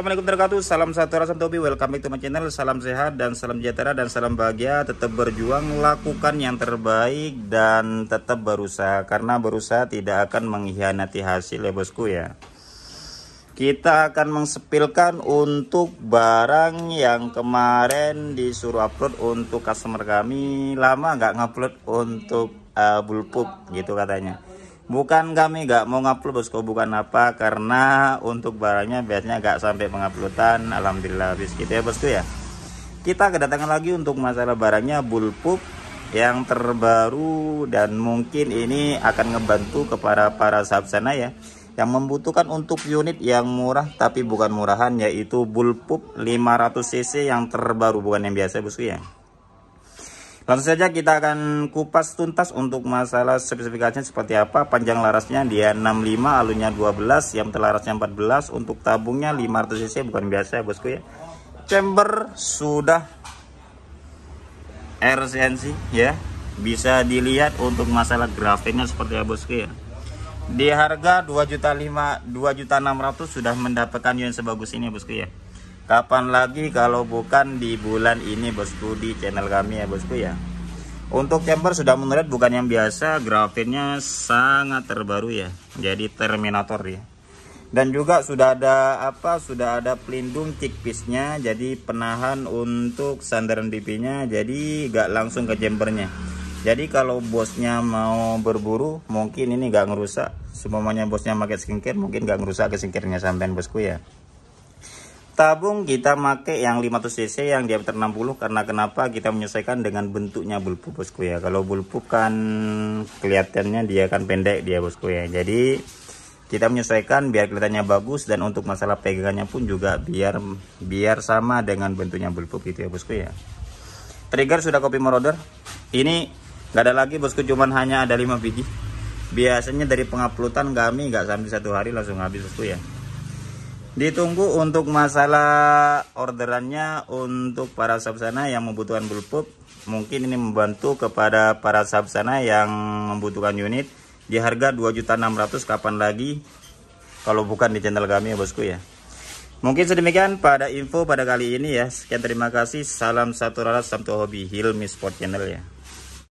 Assalamualaikum warahmatullahi wabarakatuh Salam satu rasa topi Welcome back to my channel Salam sehat dan salam sejahtera dan salam bahagia Tetap berjuang lakukan yang terbaik Dan tetap berusaha Karena berusaha tidak akan mengkhianati hasil ya bosku ya Kita akan mengsepilkan untuk barang yang kemarin disuruh upload untuk customer kami Lama nggak ngupload untuk uh, eh, bulpuk gitu katanya Bukan kami gak mau ngupload bosku bukan apa karena untuk barangnya biasanya gak sampai penguploadan Alhamdulillah habis gitu ya bosku ya kita kedatangan lagi untuk masalah barangnya bullpup yang terbaru dan mungkin ini akan ngebantu kepada para sahabat sana ya yang membutuhkan untuk unit yang murah tapi bukan murahan yaitu bullpup 500cc yang terbaru bukan yang biasa bosku ya Langsung saja kita akan kupas tuntas untuk masalah spesifikasinya seperti apa. Panjang larasnya dia 65, alunya 12, yang telarasnya 14, untuk tabungnya 500 cc bukan biasa ya bosku ya. Chamber sudah RCNC ya. Bisa dilihat untuk masalah grafiknya seperti apa bosku ya. Di harga 2 2 juta 2.5 2.600 sudah mendapatkan yang sebagus ini bosku ya. Kapan lagi kalau bukan di bulan ini bosku di channel kami ya bosku ya. Untuk chamber sudah menurut bukan yang biasa, grafinnya sangat terbaru ya. Jadi terminator ya. Dan juga sudah ada apa? Sudah ada pelindung tipisnya, jadi penahan untuk sandaran pipinya. Jadi gak langsung ke chambernya. Jadi kalau bosnya mau berburu, mungkin ini gak ngerusak. Semuanya bosnya pakai skincare, mungkin gak ngerusak ke skincare sampean bosku ya. Tabung kita pakai yang 500 cc yang diameter 60 karena kenapa kita menyesuaikan dengan bentuknya bulbul bosku ya. Kalau bulbul kan kelihatannya dia akan pendek dia bosku ya. Jadi kita menyesuaikan biar kelihatannya bagus dan untuk masalah pegangannya pun juga biar biar sama dengan bentuknya bulbul gitu ya bosku ya. Trigger sudah copy meroder. Ini nggak ada lagi bosku cuman hanya ada 5 biji. Biasanya dari pengaplutan kami nggak sampai satu hari langsung habis bosku ya. Ditunggu untuk masalah orderannya untuk para sana yang membutuhkan bulpup. Mungkin ini membantu kepada para sana yang membutuhkan unit di harga 2.600 kapan lagi kalau bukan di channel kami ya bosku ya. Mungkin sedemikian pada info pada kali ini ya. Sekian terima kasih. Salam satu ratus satu hobi Hilmi Sport Channel ya.